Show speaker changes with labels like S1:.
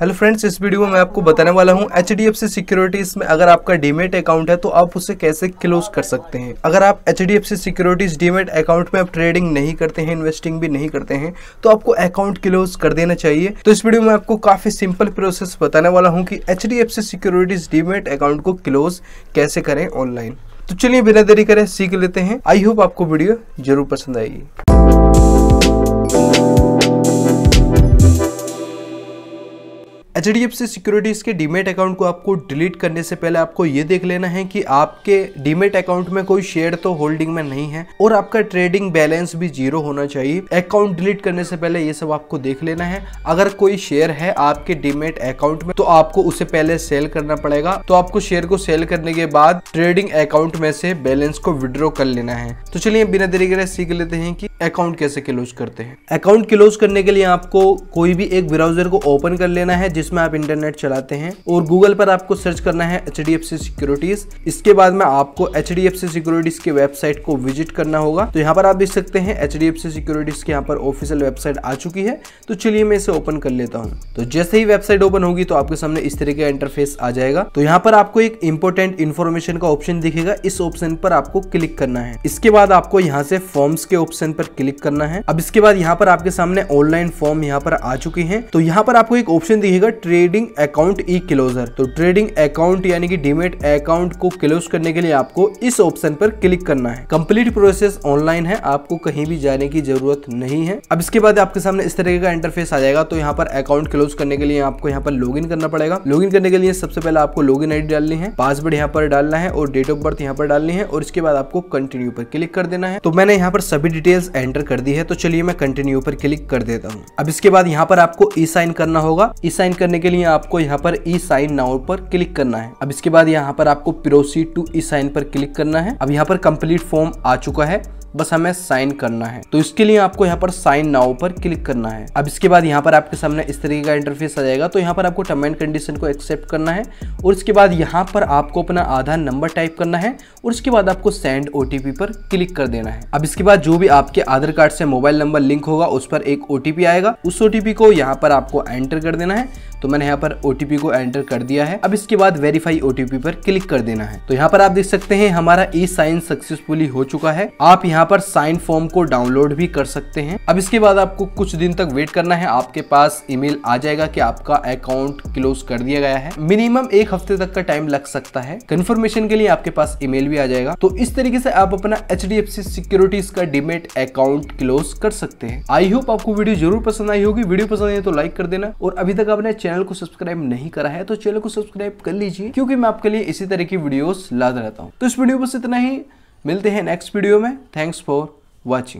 S1: hello friends इस video में मैं आपको बताने वाला हूँ H D F C securities में अगर आपका डीमेट अकाउंट है तो आप उसे कैसे क्लोज कर सकते हैं अगर आप H D F C securities demat account में आप ट्रेडिंग नहीं करते हैं इन्वेस्टिंग भी नहीं करते हैं तो आपको अकाउंट क्लोज कर देना चाहिए तो इस वीडियो में आपको काफी सिंपल प्रोसेस बताने वाला हूँ की H D F C securities demat account को क्लोज कैसे करें ऑनलाइन तो चलिए बिना देरी करें सीख लेते हैं आई होप आपको वीडियो जरूर पसंद आएगी H D F C securities के डीमेट अकाउंट को आपको डिलीट करने से पहले आपको ये देख लेना है कि आपके डीमेट अकाउंट में कोई शेयर तो होल्डिंग में नहीं है और आपका ट्रेडिंग बैलेंस भी जीरो होना चाहिए अकाउंट डिलीट करने से पहले ये सब आपको देख लेना है अगर कोई शेयर है आपके डीमेट अकाउंट में तो आपको उसे पहले सेल करना पड़ेगा तो आपको शेयर को सेल करने के बाद ट्रेडिंग अकाउंट में से बैलेंस को विड्रॉ कर लेना है तो चलिए बिना तरीके से सीख लेते हैं कि अकाउंट कैसे क्लोज करते हैं अकाउंट क्लोज करने के लिए आपको कोई भी एक ब्राउजर को ओपन कर लेना है जिस जिसमें आप इंटरनेट चलाते हैं और गूगल पर आपको सर्च करना है H D F C securities इसके बाद में आपको H D F C securities के वेबसाइट को विजिट करना होगा तो यहाँ पर आप देख सकते हैं H D F C securities के यहाँ पर ऑफिशियल वेबसाइट आ चुकी है तो चलिए मैं इसे ओपन कर लेता हूँ तो जैसे ही वेबसाइट ओपन होगी तो आपके सामने इस तरह का इंटरफेस आ जाएगा तो यहाँ पर आपको एक इंपॉर्टेंट इन्फॉर्मेशन का ऑप्शन दिखेगा इस ऑप्शन पर आपको क्लिक करना है इसके बाद आपको यहाँ से फॉर्म्स के ऑप्शन पर क्लिक करना है अब इसके बाद यहाँ पर आपके सामने ऑनलाइन फॉर्म यहाँ पर आ चुके हैं तो यहाँ पर आपको एक ऑप्शन दिखेगा ट्रेडिंग अकाउंट ई क्लोजर तो ट्रेडिंग अकाउंट यानी कि डीमेट अकाउंट को क्लोज करने के लिए आपको इस ऑप्शन पर क्लिक करना है कंप्लीट प्रोसेस ऑनलाइन है आपको कहीं भी जाने की जरूरत नहीं है अब इसके बाद आपके सामने इस तरीके का इंटरफेस आ जाएगा तो यहाँ पर अकाउंट क्लोज करने के लिए आपको यहाँ पर लॉग करना पड़ेगा लॉग करने के लिए सबसे पहले आपको लॉग इन डालनी है पासवर्ड यहाँ पर डालना है और डेट ऑफ बर्थ यहाँ पर डालनी है और इसके बाद आपको कंटिन्यू पर क्लिक कर देना है तो मैंने यहाँ पर सभी डिटेल्स एंटर कर दी है तो चलिए मैं कंटिन्यू पर क्लिक कर देता हूँ अब इसके बाद यहाँ पर आपको ई साइन करना होगा ई साइन करने के लिए आपको यहाँ पर ई साइन नाउ पर क्लिक करना है अब इसके बाद यहाँ पर आपको प्रोसीड टू ई साइन पर क्लिक करना है अब यहाँ पर कंप्लीट फॉर्म आ चुका है बस हमें साइन करना है तो इसके लिए आपको यहाँ पर साइन नाउ पर क्लिक करना है अब इसके बाद यहाँ पर आपके सामने इस तरीके का इंटरफेस आ जाएगा तो यहाँ पर आपको टर्म एंड कंडीशन को एक्सेप्ट करना है और इसके बाद यहाँ पर आपको अपना आधार नंबर टाइप करना है और इसके बाद आपको सेंड ओ पर क्लिक कर देना है अब इसके बाद जो भी आपके आधार कार्ड से मोबाइल नंबर लिंक होगा उस पर एक ओ आएगा उस ओ को यहाँ पर आपको एंटर कर देना है तो मैंने यहाँ पर ओ को एंटर कर दिया है अब इसके बाद वेरीफाई ओ पर क्लिक कर देना है तो यहाँ पर आप देख सकते हैं हमारा ई साइन सक्सेसफुली हो चुका है आप यहाँ पर साइन फॉर्म को डाउनलोड भी कर सकते हैं अब इसके बाद आपको कुछ दिन तक वेट करना है आपके पास ईमेल आ जाएगा कि आपका अकाउंट क्लोज कर दिया गया है मिनिमम एक हफ्ते तक का टाइम लग सकता है कंफर्मेशन के लिए आपके पास ईमेल भी आ जाएगा तो इस तरीके से आप अपना H D F C securities का डिमेट अकाउंट क्लोज कर सकते हैं आई होप आपको वीडियो जरूर पसंद आई होगी वीडियो पसंद आई तो लाइक कर देना और अभी तक आपने चैनल को सब्सक्राइब नहीं करा है तो चैनल को सब्सक्राइब कर लीजिए क्योंकि मैं आपके लिए इसी तरह की वीडियोस लाता रहता हूँ तो इस वीडियो बस इतना ही मिलते हैं नेक्स्ट वीडियो में थैंक्स फॉर वॉचिंग